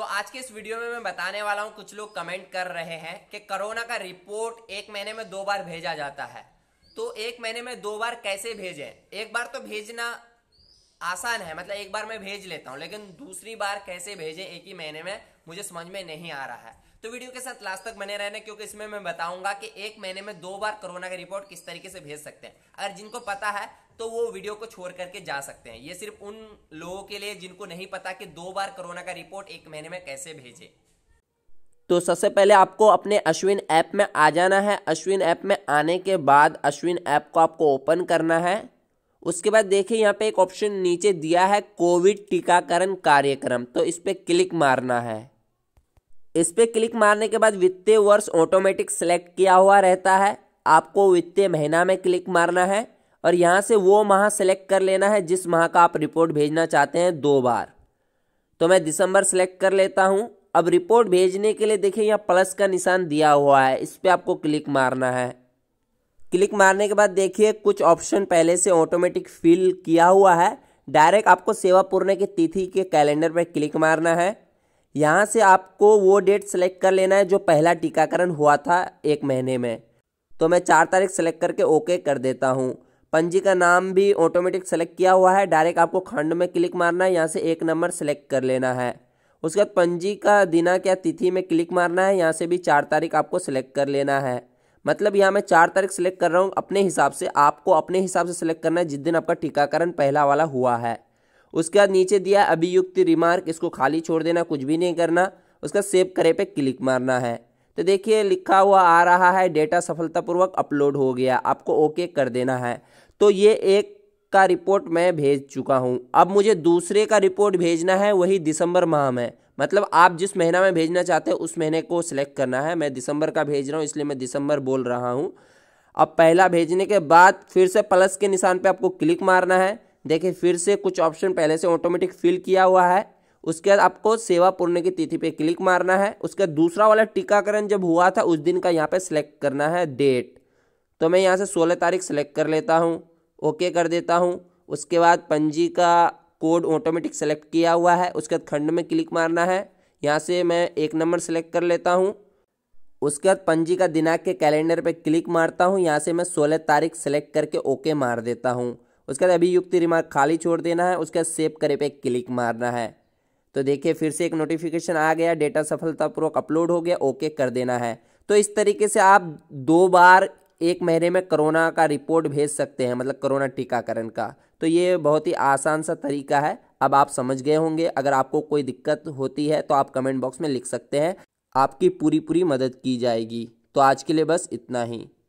तो आज के इस वीडियो में मैं बताने वाला हूं कुछ लोग कमेंट कर रहे हैं कि कोरोना का रिपोर्ट एक महीने में दो बार भेजा जाता है तो एक महीने में दो बार कैसे भेजें एक बार तो भेजना आसान है मतलब एक बार मैं भेज लेता हूं लेकिन दूसरी बार कैसे भेजें एक ही महीने में मुझे समझ में नहीं आ रहा है तो वीडियो के साथ लास्ट तक बने रहने क्योंकि इसमें मैं बताऊंगा कि एक महीने में दो बार कोरोना का रिपोर्ट किस तरीके से भेज सकते हैं अगर जिनको पता है तो वो वीडियो को छोड़ करके जा सकते हैं ये सिर्फ उन लोगों के लिए जिनको नहीं पता कि दो बार कोरोना का रिपोर्ट एक महीने में कैसे भेजे तो सबसे पहले आपको अपने अश्विन ऐप में आ जाना है अश्विन ऐप में आने के बाद अश्विन ऐप को आपको ओपन करना है उसके बाद देखिए यहाँ पे एक ऑप्शन नीचे दिया है कोविड टीकाकरण कार्यक्रम तो इस पर क्लिक मारना है इस पर क्लिक मारने के बाद वित्तीय वर्ष ऑटोमेटिक सेलेक्ट किया हुआ रहता है आपको वित्तीय महीना में क्लिक मारना है और यहाँ से वो माह सेलेक्ट कर लेना है जिस माह का आप रिपोर्ट भेजना चाहते हैं दो बार तो मैं दिसंबर सेलेक्ट कर लेता हूँ अब रिपोर्ट भेजने के लिए देखिए यहाँ प्लस का निशान दिया हुआ है इस पर आपको क्लिक मारना है क्लिक मारने के बाद देखिए कुछ ऑप्शन पहले से ऑटोमेटिक फिल किया हुआ है डायरेक्ट आपको सेवा पूर्ण की तिथि के कैलेंडर पर क्लिक मारना है यहाँ से आपको वो डेट सेलेक्ट कर लेना है जो पहला टीकाकरण हुआ था एक महीने में तो मैं चार तारीख सेलेक्ट करके ओके कर देता हूँ पंजी का नाम भी ऑटोमेटिक सेलेक्ट किया हुआ है डायरेक्ट आपको खंड में क्लिक मारना है यहाँ से एक नंबर सेलेक्ट कर लेना है उसके बाद पंजी का दिनांक या तिथि में क्लिक मारना है यहाँ से भी चार तारीख आपको सेलेक्ट कर लेना है मतलब यहाँ मैं चार तारीख सेलेक्ट कर रहा हूँ अपने हिसाब से आपको अपने हिसाब से सिलेक्ट करना है जिस दिन आपका टीकाकरण पहला वाला हुआ है उसके बाद नीचे दिया अभियुक्त रिमार्क इसको खाली छोड़ देना कुछ भी नहीं करना उसका सेव करे पे क्लिक मारना है तो देखिए लिखा हुआ आ रहा है डेटा सफलतापूर्वक अपलोड हो गया आपको ओके कर देना है तो ये एक का रिपोर्ट मैं भेज चुका हूँ अब मुझे दूसरे का रिपोर्ट भेजना है वही दिसंबर माह में मतलब आप जिस महीना में भेजना चाहते हैं उस महीने को सिलेक्ट करना है मैं दिसंबर का भेज रहा हूँ इसलिए मैं दिसंबर बोल रहा हूँ अब पहला भेजने के बाद फिर से प्लस के निशान पर आपको क्लिक मारना है देखिए फिर से कुछ ऑप्शन पहले से ऑटोमेटिक फिल किया हुआ है उसके बाद आपको सेवा पूर्ण की तिथि पे क्लिक मारना है उसके दूसरा वाला टीकाकरण जब हुआ था उस दिन का यहाँ पे सिलेक्ट करना है डेट तो मैं यहाँ से सोलह तारीख सेलेक्ट कर लेता हूँ ओके कर देता हूँ उसके बाद पंजी का कोड ऑटोमेटिक सेलेक्ट किया हुआ है उसके बाद खंड में क्लिक मारना है यहाँ से मैं एक नंबर सेलेक्ट कर लेता हूँ उसके बाद पंजी का दिनांक के कैलेंडर पे क्लिक मारता हूँ यहाँ से मैं सोलह तारीख सेलेक्ट करके ओके मार देता हूँ उसके बाद अभियुक्ति रिमार्क खाली छोड़ देना है उसके बाद सेव करे पे क्लिक मारना है तो देखिए फिर से एक नोटिफिकेशन आ गया डेटा सफलतापूर्वक अपलोड हो गया ओके कर देना है तो इस तरीके से आप दो बार एक महीने में कोरोना का रिपोर्ट भेज सकते हैं मतलब कोरोना टीकाकरण का तो ये बहुत ही आसान सा तरीका है अब आप समझ गए होंगे अगर आपको कोई दिक्कत होती है तो आप कमेंट बॉक्स में लिख सकते हैं आपकी पूरी पूरी मदद की जाएगी तो आज के लिए बस इतना ही